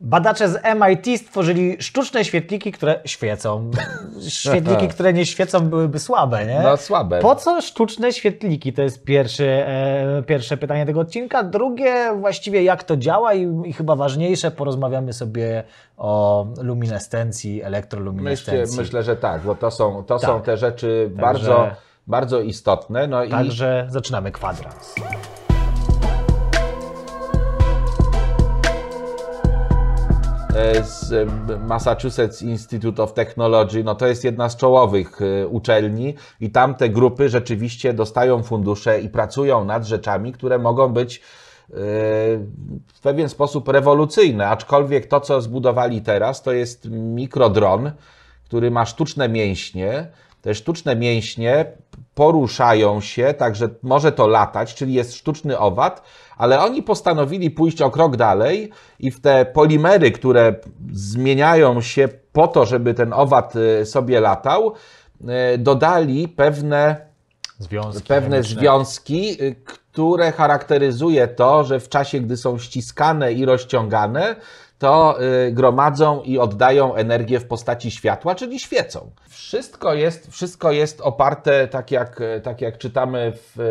Badacze z MIT stworzyli sztuczne świetliki, które świecą. Świetliki, które nie świecą, byłyby słabe, nie? No, słabe. Po co sztuczne świetliki? To jest pierwszy, e, pierwsze pytanie tego odcinka. Drugie, właściwie jak to działa i, i chyba ważniejsze, porozmawiamy sobie o luminescencji, elektroluminescencji. Myślę, myślę że tak, bo to są, to tak. są te rzeczy Także, bardzo, bardzo istotne. No Także i... zaczynamy kwadrans. E, z e, Massachusetts Institute of Technology, no to jest jedna z czołowych e, uczelni i tam te grupy rzeczywiście dostają fundusze i pracują nad rzeczami, które mogą być w pewien sposób rewolucyjne, aczkolwiek to, co zbudowali teraz, to jest mikrodron, który ma sztuczne mięśnie, te sztuczne mięśnie poruszają się, także może to latać, czyli jest sztuczny owad, ale oni postanowili pójść o krok dalej i w te polimery, które zmieniają się po to, żeby ten owad y, sobie latał, y, dodali pewne związki, pewne związki, y, które charakteryzuje to, że w czasie, gdy są ściskane i rozciągane, to y, gromadzą i oddają energię w postaci światła, czyli świecą. Wszystko jest, wszystko jest oparte, tak jak, tak jak czytamy w, y,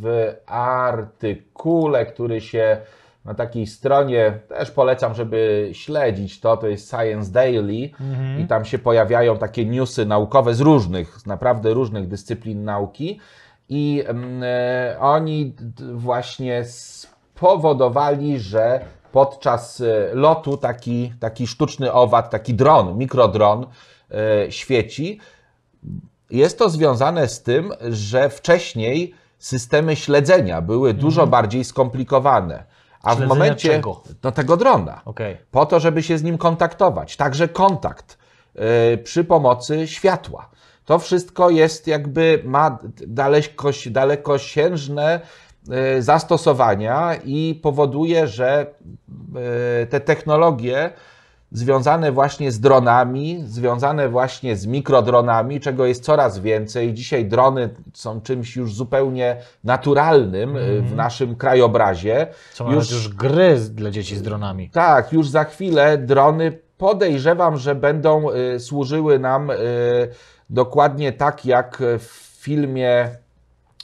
w artykule, który się na takiej stronie, też polecam, żeby śledzić to, to jest Science Daily mhm. i tam się pojawiają takie newsy naukowe z różnych, z naprawdę różnych dyscyplin nauki i mm, y, oni właśnie spowodowali, że podczas e, lotu taki, taki sztuczny owad, taki dron, mikrodron e, świeci. Jest to związane z tym, że wcześniej systemy śledzenia były mhm. dużo bardziej skomplikowane. A w momencie do No, tego drona, okay. po to, żeby się z nim kontaktować, także kontakt yy, przy pomocy światła. To wszystko jest jakby, ma dalekoś, dalekosiężne E, zastosowania i powoduje, że e, te technologie związane właśnie z dronami, związane właśnie z mikrodronami, czego jest coraz więcej. Dzisiaj drony są czymś już zupełnie naturalnym mm. w mhm. naszym krajobrazie. Są już, już znaczy, gry dla dzieci z dronami. Tak, już za chwilę drony podejrzewam, że będą y, służyły nam y, dokładnie tak jak w filmie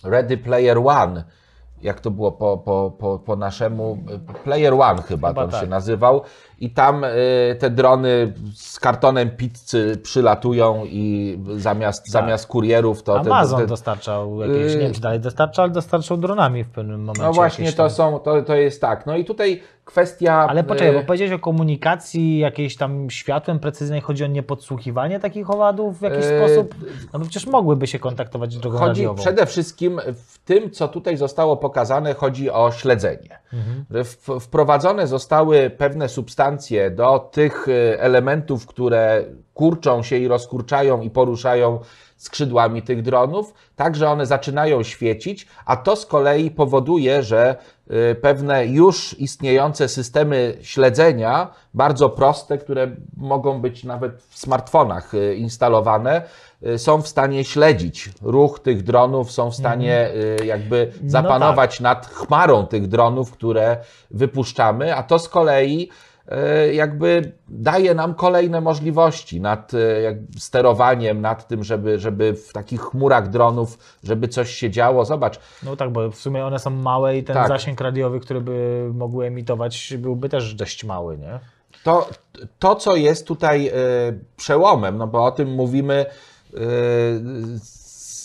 Ready Player One jak to było po, po, po, po naszemu, e, Player One chyba, chyba to tak. się nazywał i tam y, te drony z kartonem pizzy przylatują i zamiast, tak. zamiast kurierów to... Amazon te, te, dostarczał jakieś, nie y, wiem czy dalej dostarczał, ale dostarczał dronami w pewnym momencie. No właśnie, to, są, to, to jest tak. No i tutaj kwestia... Ale poczekaj, y, bo powiedziałeś o komunikacji jakiejś tam światłem precyzyjnej, chodzi o niepodsłuchiwanie takich owadów w jakiś sposób? No bo przecież mogłyby się kontaktować drogą Chodzi radiową. przede wszystkim w tym, co tutaj zostało pokazane, chodzi o śledzenie. Mhm. Wprowadzone zostały pewne substancje do tych y, elementów, które kurczą się i rozkurczają i poruszają skrzydłami tych dronów, tak że one zaczynają świecić, a to z kolei powoduje, że Y, pewne już istniejące systemy śledzenia, bardzo proste, które mogą być nawet w smartfonach y, instalowane, y, są w stanie śledzić ruch tych dronów, są w stanie mhm. jakby no zapanować no tak. nad chmarą tych dronów, które wypuszczamy, a to z kolei E, jakby daje nam kolejne możliwości nad e, sterowaniem, nad tym, żeby, żeby w takich chmurach dronów, żeby coś się działo. Zobacz. No tak, bo w sumie one są małe i ten tak. zasięg radiowy, który by mogły emitować, byłby też dość mały, nie? To, to co jest tutaj e, przełomem, no bo o tym mówimy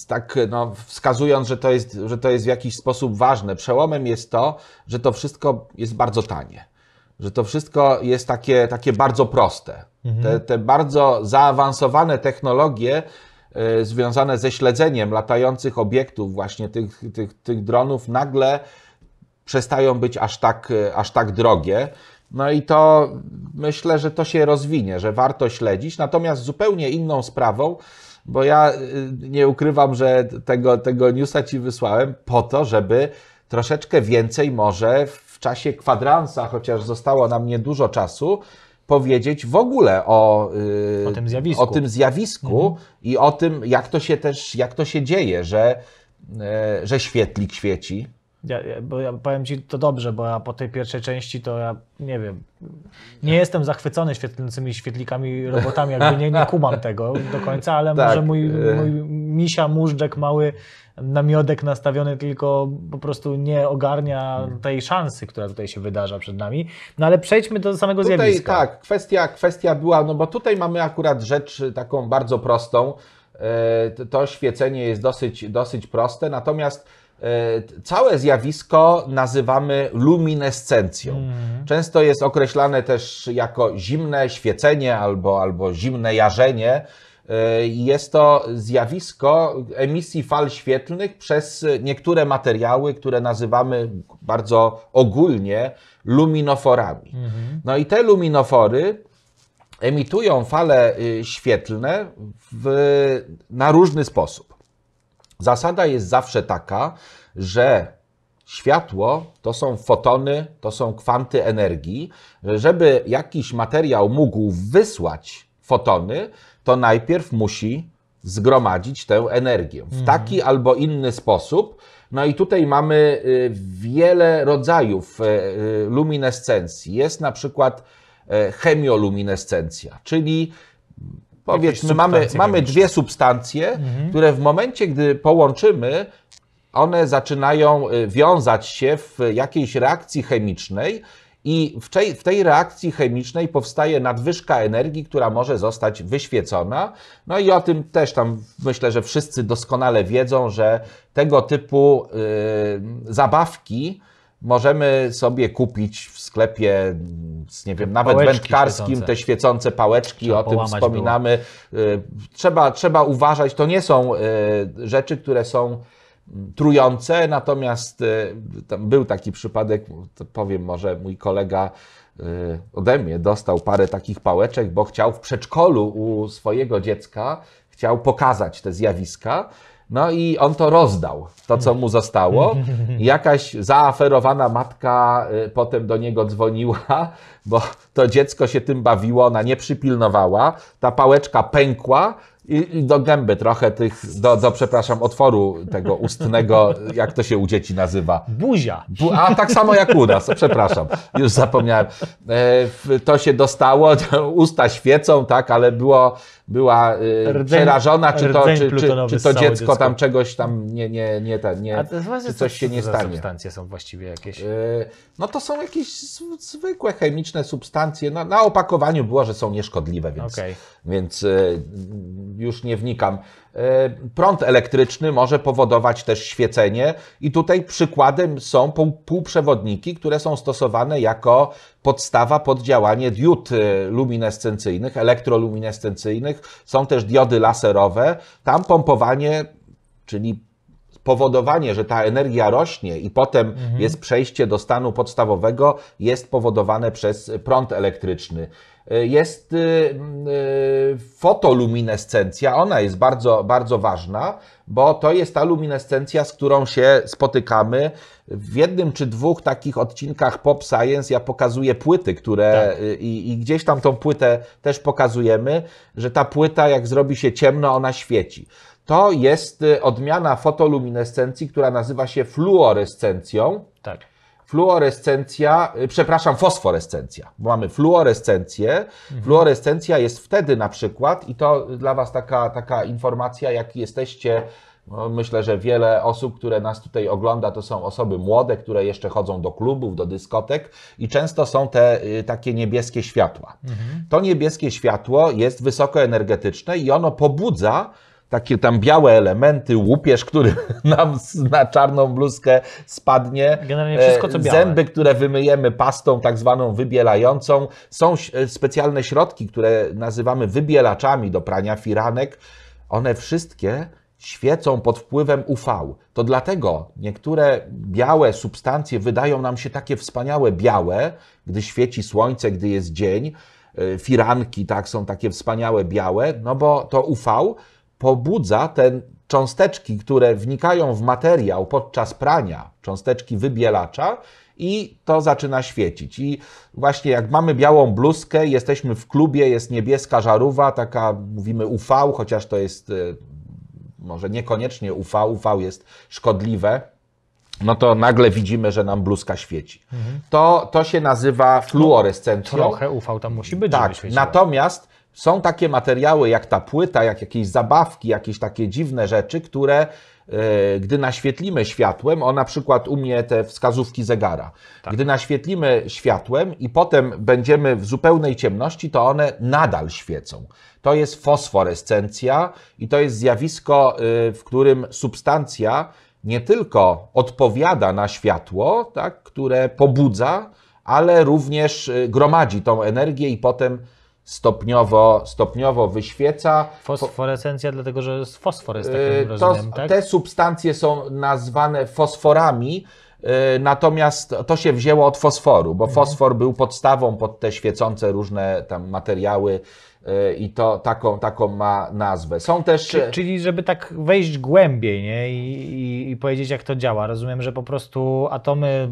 tak no, wskazując, że to, jest, że to jest w jakiś sposób ważne. Przełomem jest to, że to wszystko jest bardzo tanie że to wszystko jest takie, takie bardzo proste. Mhm. Te, te bardzo zaawansowane technologie e, związane ze śledzeniem latających obiektów, właśnie tych, tych, tych dronów, nagle przestają być aż tak, e, aż tak drogie. No i to myślę, że to się rozwinie, że warto śledzić. Natomiast zupełnie inną sprawą, bo ja e, nie ukrywam, że tego, tego newsa ci wysłałem po to, żeby troszeczkę więcej może w czasie kwadransa, chociaż zostało nam niedużo czasu, powiedzieć w ogóle o, yy, o tym zjawisku, o tym zjawisku mhm. i o tym, jak to się też, jak to się dzieje, że, yy, że świetlik świeci. Ja, ja, bo ja powiem Ci to dobrze, bo ja po tej pierwszej części to ja nie wiem, nie jestem zachwycony świetlącymi świetlikami robotami, jakby nie, nie kumam tego do końca, ale tak. może mój, e, mój misia móżdżek, mały namiodek nastawiony, tylko po prostu nie ogarnia hmm. tej szansy, która tutaj się wydarza przed nami. No ale przejdźmy do samego tutaj, zjawiska. Tak, kwestia, kwestia była, no bo tutaj mamy akurat rzecz taką bardzo prostą. E, to świecenie jest dosyć, dosyć proste, natomiast e, całe zjawisko nazywamy luminescencją. Hmm. Często jest określane też jako zimne świecenie albo, albo zimne jarzenie. E, jest to zjawisko emisji fal świetlnych przez niektóre materiały, które nazywamy bardzo ogólnie luminoforami. Mhm. No i te luminofory emitują fale y, świetlne w, na różny sposób. Zasada jest zawsze taka, że Światło to są fotony, to są kwanty energii. Żeby jakiś materiał mógł wysłać fotony, to najpierw musi zgromadzić tę energię w mhm. taki mhm. albo inny sposób. No i tutaj mamy y, wiele rodzajów e, y, luminescencji. Jest na przykład e, chemioluminescencja, czyli powiedzmy, mamy, mamy dwie substancje, mhm. które w momencie, gdy połączymy, one zaczynają y, wiązać się w jakiejś reakcji chemicznej, i w tej, reakcji chemicznej powstaje nadwyżka energii, która może zostać wyświecona. No i o tym też tam myślę, że wszyscy doskonale wiedzą, że tego typu yy, zabawki możemy sobie kupić w sklepie, nie wiem, nawet pałeczki wędkarskim, świecące. te świecące pałeczki, trzeba o tym wspominamy. Y, trzeba, trzeba uważać, to nie są y, rzeczy, które są trujące, natomiast e, był taki przypadek, powiem może mój kolega e, ode mnie dostał parę takich pałeczek, bo chciał w przedszkolu u swojego dziecka, chciał pokazać te zjawiska. No i on to rozdał, to co mu zostało. Jakaś zaaferowana matka e, potem do niego dzwoniła, bo to dziecko się tym bawiło, ona nie przypilnowała. Ta pałeczka pękła, i, I, do gęby trochę tych, do, do przepraszam, otworu tego ustnego, jak to się u dzieci nazywa. Buzia. Bu a tak samo jak u nas, przepraszam, już zapomniałem. E, to się dostało, usta świecą, tak, ale było była y, rdzeń, przerażona, czy to, czy, czy, czy to dziecko, tam czegoś tam nie, nie, nie, ten, nie A to czy coś się nie stanie. substancje są właściwie jakieś? Y, no to są jakieś zwykłe chemiczne substancje. na opakowaniu było, że są nieszkodliwe, więc, okay. więc y, już nie wnikam. E, prąd elektryczny może powodować też świecenie, i tutaj przykładem są półprzewodniki, które są stosowane jako podstawa pod działanie diod e, luminescencyjnych, elektroluminescencyjnych. Są też diody laserowe. Tam pompowanie, czyli powodowanie, że ta energia rośnie i potem mhm. jest przejście do stanu podstawowego, jest powodowane przez prąd elektryczny. E, jest y, mm, y, fotoluminescencja. Ona jest bardzo, bardzo ważna, bo to jest ta luminescencja, z którą się spotykamy. W jednym czy dwóch takich odcinkach Pop Science ja pokazuję płyty, które tak. Y, i, i, gdzieś tam tą płytę też pokazujemy, że ta płyta, jak zrobi się ciemno, ona świeci. To jest odmiana fotoluminescencji, która nazywa się fluorescencją. Tak fluorescencja, y, przepraszam, fosforescencja, bo mamy fluorescencję. Mhm. Fluorescencja jest wtedy na przykład, i to dla Was taka, taka informacja, jak jesteście. No, myślę, że wiele osób, które nas tutaj ogląda, to są osoby młode, które jeszcze chodzą do klubów, do dyskotek i często są te y, takie niebieskie światła. Mhm. To niebieskie światło jest wysokoenergetyczne i ono pobudza takie tam białe elementy, łupież, który nam na czarną bluzkę spadnie. Generalnie wszystko, co e, białe. Zęby, które wymyjemy pastą tak zwaną wybielającą. Są e, specjalne środki, które nazywamy wybielaczami do prania firanek. One wszystkie świecą pod wpływem UV. To dlatego niektóre białe substancje wydają nam się takie wspaniałe białe, gdy świeci słońce, gdy jest dzień. E, firanki tak są takie wspaniałe białe, no bo to UV pobudza te cząsteczki, które wnikają w materiał podczas prania, cząsteczki wybielacza, i to zaczyna świecić. I właśnie jak mamy białą bluzkę, jesteśmy w klubie, jest niebieska żarówa, taka mówimy UV, chociaż to jest e, może niekoniecznie UV, UV jest szkodliwe, no to nagle widzimy, że nam bluzka świeci. Mhm. To, to się nazywa fluorescencją. Trochę UV tam musi być. Tak, natomiast są takie materiały jak ta płyta, jak jakieś zabawki, jakieś takie dziwne rzeczy, które e, gdy naświetlimy światłem, o na przykład u mnie te wskazówki zegara, tak. gdy naświetlimy światłem i potem będziemy w zupełnej ciemności, to one nadal świecą. To jest fosforescencja i to jest zjawisko, e, w którym substancja nie tylko odpowiada na światło, tak, które pobudza, ale również e, gromadzi tą energię i potem stopniowo, stopniowo wyświeca. Fosforescencja, dlatego że jest fosfor jest y, takim to, rozumiem, tak? Te substancje są nazwane fosforami, y, Natomiast to się wzięło od fosforu, bo mhm. fosfor był podstawą pod te świecące różne tam materiały y, i to taką, taką ma nazwę. Są też... Czyli, czyli żeby tak wejść głębiej nie? I, i, I, powiedzieć jak to działa. Rozumiem, że po prostu atomy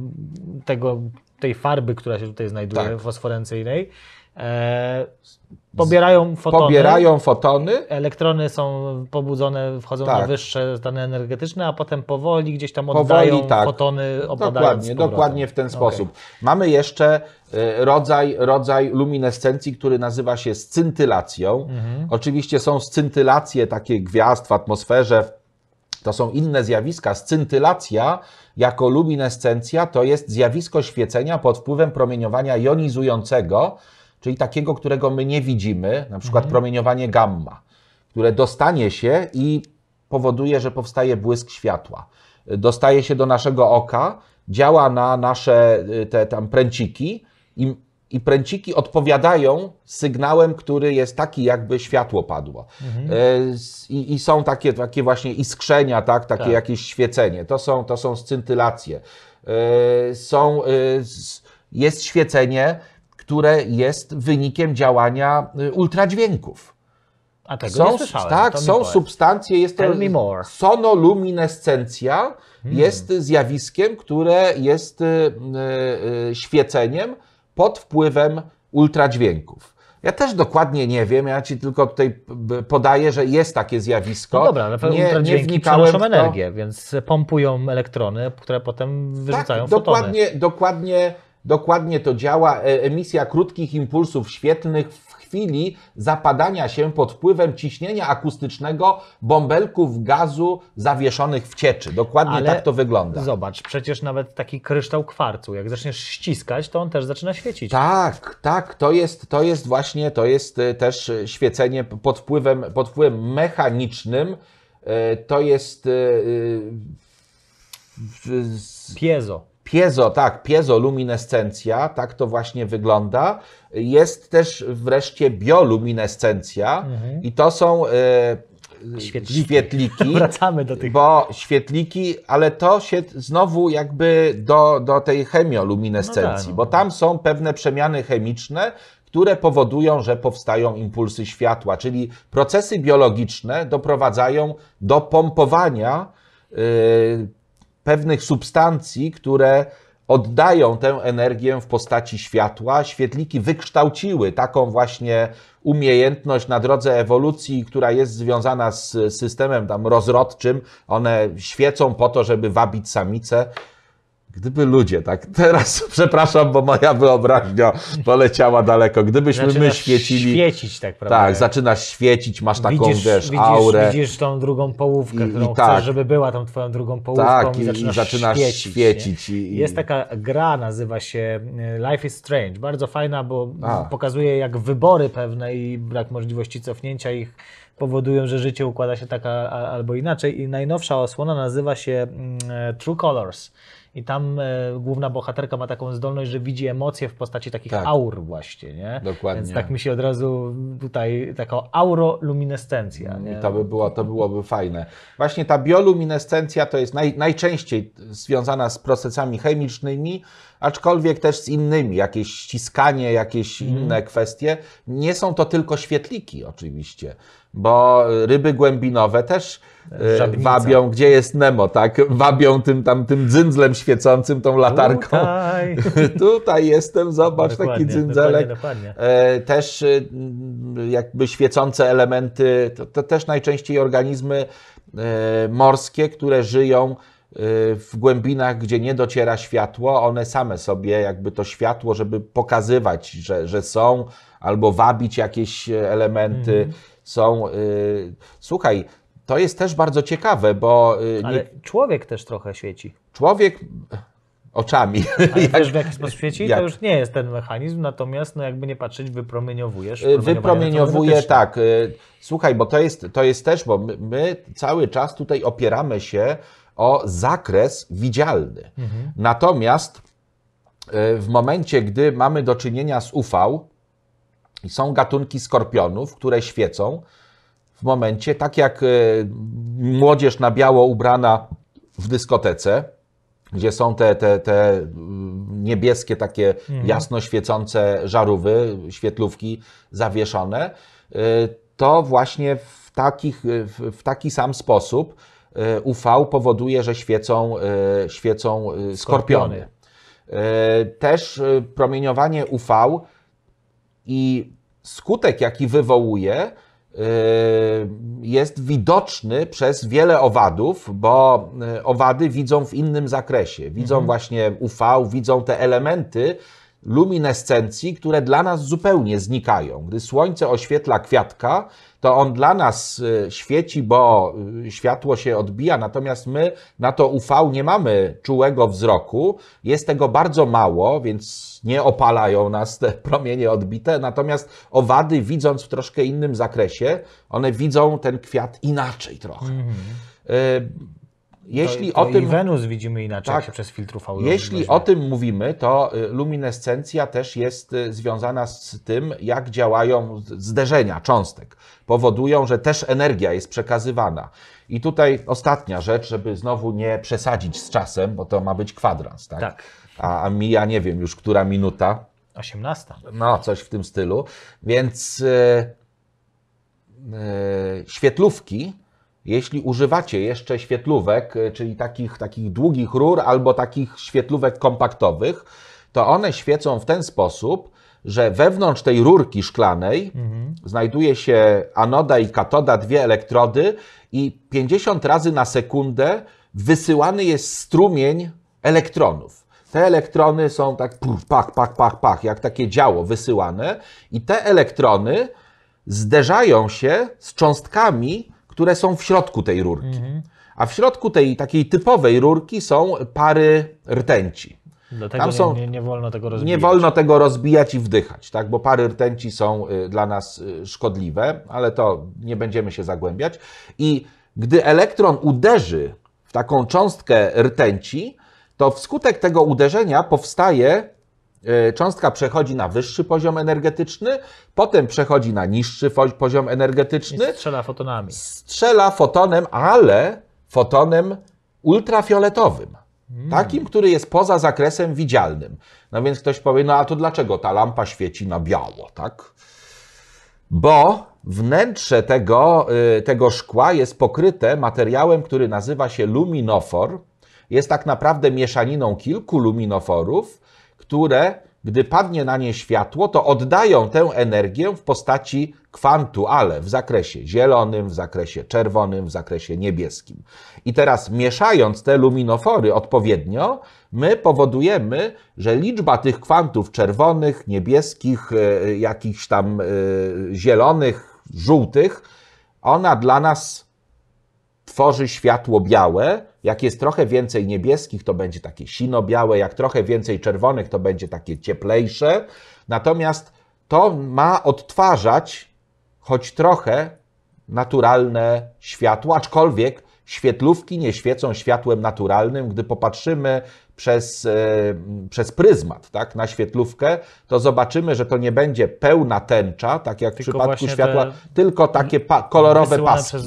tego, tej farby, która się tutaj znajduje, tak. fosforencyjnej, E, pobierają fotony. Pobierają fotony. Elektrony są pobudzone, wchodzą tak. na wyższe stany energetyczne, a potem powoli gdzieś tam oddają powoli, tak. fotony, opadają Dokładnie, dokładnie w ten sposób. Okay. Mamy jeszcze e, rodzaj, rodzaj luminescencji, który nazywa się scintylacją. Mhm. Oczywiście są scintylacje takie gwiazd w atmosferze, to są inne zjawiska. Scintylacja jako luminescencja to jest zjawisko świecenia pod wpływem promieniowania jonizującego, czyli takiego, którego my nie widzimy, na przykład mhm. promieniowanie gamma, które dostanie się i powoduje, że powstaje błysk światła. Dostaje się do naszego oka, działa na nasze y, te tam pręciki i, i pręciki odpowiadają sygnałem, który jest taki, jakby światło padło. Mhm. E, I, I, są takie, takie właśnie iskrzenia, tak? takie tak. jakieś świecenie. To są, to są scintylacje. E, są, y, jest świecenie, które jest wynikiem działania y, ultradźwięków. A tego są, nie słyszałem. Tak, są substancje, jest to sonoluminescencja, hmm. jest zjawiskiem, które jest y, y, świeceniem pod wpływem ultradźwięków. Ja też dokładnie nie wiem, ja ci tylko tutaj podaję, że jest takie zjawisko. No dobra, ale nie, nie wnikałem przenoszą energię, więc pompują elektrony, które potem wyrzucają tak, fotony. Dokładnie, dokładnie Dokładnie to działa. E, emisja krótkich impulsów świetlnych w chwili zapadania się pod wpływem ciśnienia akustycznego bąbelków gazu zawieszonych w cieczy. Dokładnie Ale tak to wygląda. Zobacz, przecież nawet taki kryształ kwarcu, jak zaczniesz ściskać, to on też zaczyna świecić. Tak, tak, to jest, to jest właśnie, to jest e, też świecenie pod wpływem, pod wpływem mechanicznym. E, to jest. Piezo. Piezo, tak, piezoluminescencja, tak to właśnie wygląda. Jest też wreszcie bioluminescencja mhm. i to są e, świetliki. świetliki Wracamy do tych. Bo świetliki, ale to się znowu jakby do, do tej chemioluminescencji, no. Tak, bo no. tam są pewne przemiany chemiczne, które powodują, że powstają impulsy światła, czyli procesy biologiczne doprowadzają do pompowania y, pewnych substancji, które oddają tę energię w postaci światła. Świetliki wykształciły taką właśnie umiejętność na drodze ewolucji, która jest związana z systemem tam rozrodczym. One świecą po to, żeby wabić samice Gdyby ludzie, tak, teraz przepraszam, bo moja wyobraźnia poleciała daleko. Gdybyśmy my świecili. świecić, tak prawda? Tak, zaczynasz świecić, masz taką, widzisz, wiesz, widzisz, aurę. Widzisz tą drugą połówkę, I, którą i tak, chcesz, żeby była tą twoją drugą połówką tak, i, zaczynasz, i zaczynasz świecić. świecić i, Jest taka gra, nazywa się e, Life is Strange. Bardzo fajna, bo A. pokazuje jak wybory pewne i brak możliwości cofnięcia ich powodują, że życie układa się tak albo inaczej. I najnowsza osłona nazywa się mm, e, True Colors. I tam e, główna bohaterka ma taką zdolność, że widzi emocje w postaci takich tak. aur właśnie, nie? Dokładnie. Więc tak mi się od razu tutaj taka auroluminescencja. Mm, nie? I to by było, to byłoby fajne. Właśnie ta bioluminescencja to jest naj, najczęściej związana z procesami chemicznymi, aczkolwiek też z innymi, jakieś ściskanie, jakieś mm. inne kwestie. Nie są to tylko świetliki oczywiście, bo ryby głębinowe też E, Żabnica. wabią, gdzie jest Nemo, tak? Wabią tym tam tym dzyndzlem świecącym, tą latarką. Tutaj, jestem, zobacz dokładnie, taki dzyndzelek. Dokładnie, dokładnie. E, też y, jakby świecące elementy, to, to też najczęściej organizmy e, morskie, które żyją w głębinach, gdzie nie dociera światło, one same sobie jakby to światło, żeby pokazywać, że, że są, albo wabić jakieś elementy. Mm. Są, y, słuchaj, to jest też bardzo ciekawe, bo... Y, Ale człowiek też trochę świeci. Człowiek oczami. Ale jak, wiesz, w jaki sposób świeci? Jak? To już nie jest ten mechanizm, natomiast no jakby nie patrzeć, wypromieniowujesz. Y, wypromieniowuje, tak. Y, słuchaj, bo to jest, to jest też, bo my, my cały czas tutaj opieramy się o zakres widzialny. Mhm. Natomiast w momencie, gdy mamy do czynienia z UV, są gatunki skorpionów, które świecą, w momencie, tak jak e, młodzież na biało ubrana w dyskotece, gdzie są te, te, te mm, niebieskie, takie mhm. jasno świecące żarówy, świetlówki zawieszone, e, to właśnie w, takich, e, w taki sam sposób UV powoduje, że świecą, świecą skorpiony. skorpiony. Też promieniowanie UV i skutek, jaki wywołuje, Yy, jest widoczny przez wiele owadów, bo yy, owady widzą w innym zakresie. Widzą mhm. właśnie UV, widzą te elementy, luminescencji, które dla nas zupełnie znikają. Gdy słońce oświetla kwiatka, to on dla nas y, świeci, bo y, światło się odbija, natomiast my na to UV nie mamy czułego wzroku. Jest tego bardzo mało, więc nie opalają nas te promienie odbite. Natomiast owady, widząc w troszkę innym zakresie, one widzą ten kwiat inaczej trochę. Mm -hmm jeśli to, to o tym. I Wenus widzimy inaczej tak, przez filtr UV. Jeśli o tym mówimy, to y, luminescencja też jest y, związana z tym, jak działają zderzenia cząstek. Powodują, że też energia jest przekazywana. I tutaj ostatnia rzecz, żeby znowu nie przesadzić z czasem, bo to ma być kwadrans, tak? tak. A, a mija, nie wiem już, która minuta. 18. No, coś w tym stylu. Więc. Yy, yy, świetlówki jeśli używacie jeszcze świetlówek, y, czyli takich, takich długich rur albo takich świetlówek kompaktowych, to one świecą w ten sposób, że wewnątrz tej rurki szklanej mhm. znajduje się anoda i katoda, dwie elektrody i 50 razy na sekundę wysyłany jest strumień elektronów. Te elektrony są tak pach, pach, pach, pach, jak takie działo wysyłane i te elektrony zderzają się z cząstkami które są w środku tej rurki. Mhm. A w środku tej takiej typowej rurki są pary rtęci. Dlatego Tam są, nie, nie, wolno tego rozbijać. Nie wolno tego rozbijać i wdychać, tak? bo pary rtęci są y, dla nas y, szkodliwe, ale to nie będziemy się zagłębiać. I gdy elektron uderzy w taką cząstkę rtęci, to wskutek tego uderzenia powstaje E, cząstka przechodzi na wyższy poziom energetyczny, potem przechodzi na niższy poziom energetyczny. I strzela fotonami. Strzela fotonem, ale fotonem ultrafioletowym. Hmm. Takim, który jest poza zakresem widzialnym. No więc ktoś powie, no a to dlaczego ta lampa świeci na biało, tak? Bo wnętrze tego, y, tego szkła jest pokryte materiałem, który nazywa się luminofor. Jest tak naprawdę mieszaniną kilku luminoforów, które, gdy padnie na nie światło, to oddają tę energię w postaci kwantu, ale w zakresie zielonym, w zakresie czerwonym, w zakresie niebieskim. I teraz mieszając te luminofory odpowiednio, my powodujemy, że liczba tych kwantów czerwonych, niebieskich, e, jakichś tam e, zielonych, żółtych, ona dla nas tworzy światło białe. Jak jest trochę więcej niebieskich, to będzie takie sino-białe, jak trochę więcej czerwonych, to będzie takie cieplejsze. Natomiast to ma odtwarzać choć trochę naturalne światło, aczkolwiek świetlówki nie świecą światłem naturalnym. Gdy popatrzymy przez, e, przez pryzmat, tak, na świetlówkę, to zobaczymy, że to nie będzie pełna tęcza, tak jak tylko w przypadku światła, tylko takie pa kolorowe pasy.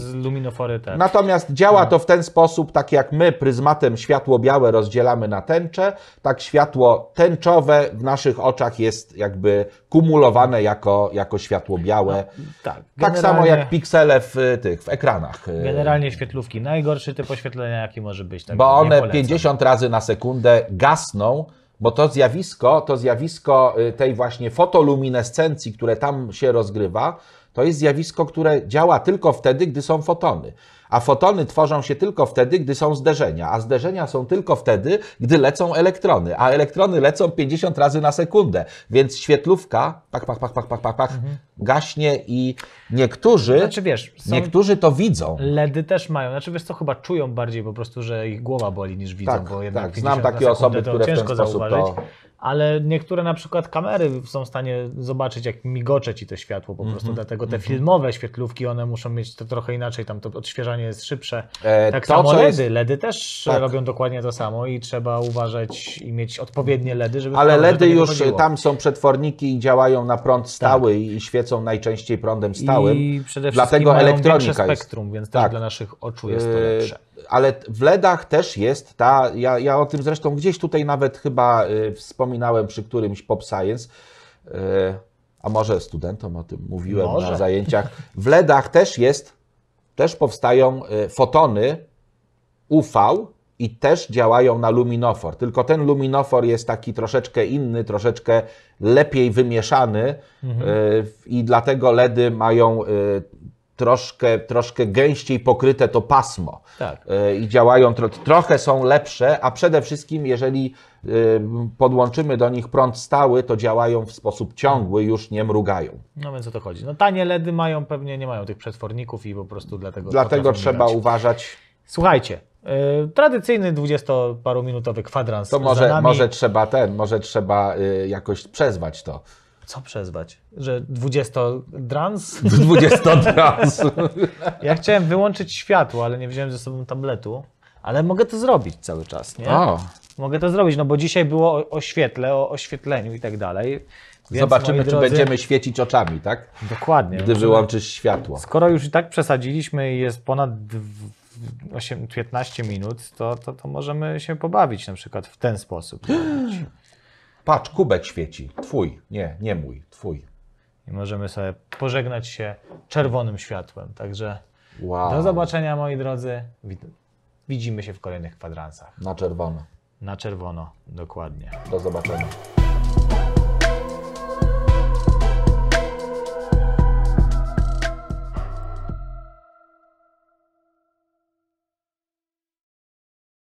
Tak. Natomiast działa mhm. to w ten sposób, tak jak my pryzmatem światło białe rozdzielamy na tęcze, tak światło tęczowe w naszych oczach jest jakby kumulowane jako, jako światło białe. No, tak. tak samo jak piksele w e, tych, w ekranach. Generalnie świetlówki, najgorszy typ oświetlenia jaki może być. Tak Bo one 50 razy na sekundę będę gasnął, bo to zjawisko, to zjawisko y, tej właśnie fotoluminescencji, które tam się rozgrywa, to jest zjawisko, które działa tylko wtedy, gdy są fotony a fotony tworzą się tylko wtedy, gdy są zderzenia, a zderzenia są tylko wtedy, gdy lecą elektrony, a elektrony lecą 50 razy na sekundę, więc świetlówka pach, pach, pach, pach, pach, pach, pach mhm. gaśnie i niektórzy, znaczy, wiesz, niektórzy to widzą. LEDy też mają, znaczy wiesz co, chyba czują bardziej po prostu, że ich głowa boli niż widzą, tak, bo tak. jednak tak. znam takie osoby, które w ten sposób zauważyć. To ale niektóre na przykład kamery są w stanie zobaczyć, jak migocze ci to światło po mhm, prostu, mm -hmm. dlatego te mm -hmm. filmowe świetlówki, one muszą mieć to trochę inaczej, tam to odświeżanie jest szybsze. E, tak to, samo LEDy. Jest... LEDy też tak. robią dokładnie to samo i trzeba uważać i mieć odpowiednie LEDy, żeby... Ale LEDy już tam są przetworniki i działają na prąd tak. stały tak. i świecą najczęściej prądem stałym. I przede wszystkim Dlatego mają elektronika spektrum, więc też tak. dla naszych oczu jest to e, lepsze. Ale w LEDach też jest ta, ja, ja o tym zresztą gdzieś tutaj nawet chyba e, wspominałem przy którymś Pop Science, a może studentom o tym mówiłem Może. na zajęciach. W LEDach też jest też powstają y, fotony UV i też działają na luminofor. Tylko ten luminofor jest taki troszeczkę inny, troszeczkę lepiej wymieszany mhm. Y, i dlatego LEDy mają y, troszkę, troszkę gęściej pokryte to pasmo tak. E, i działają, tro, trochę są lepsze, a przede wszystkim jeżeli e, podłączymy do nich prąd stały, to działają w sposób ciągły, już nie mrugają. No więc o to chodzi. No tanie LEDy mają pewnie, nie mają tych przetworników i po prostu dlatego... Dlatego trzeba uważać. Słuchajcie, e, tradycyjny 20 minutowy kwadrans. To może, może trzeba ten, może trzeba jakoś przezwać to co przezwać? Że 20 drans? 20 drans. ja chciałem wyłączyć światło, ale nie wziąłem ze sobą tabletu. Ale mogę to zrobić cały czas, nie? O. Mogę to zrobić, no bo dzisiaj było o, o świetle, o oświetleniu i tak dalej. Więc, Zobaczymy, czy drodzy, będziemy świecić oczami, tak? Dokładnie. Gdy wyłączysz światło. Skoro już i tak przesadziliśmy i jest ponad 8, 15 minut, to, to, to możemy się pobawić na przykład w ten sposób. Patrz, kubek świeci. Twój, nie, nie mój, twój. I możemy sobie pożegnać się czerwonym światłem. Także wow. do zobaczenia, moi drodzy. Widzimy się w kolejnych kwadransach. Na czerwono. Na czerwono, dokładnie. Do zobaczenia.